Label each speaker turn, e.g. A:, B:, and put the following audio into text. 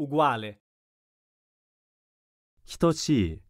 A: uguale
B: 等しい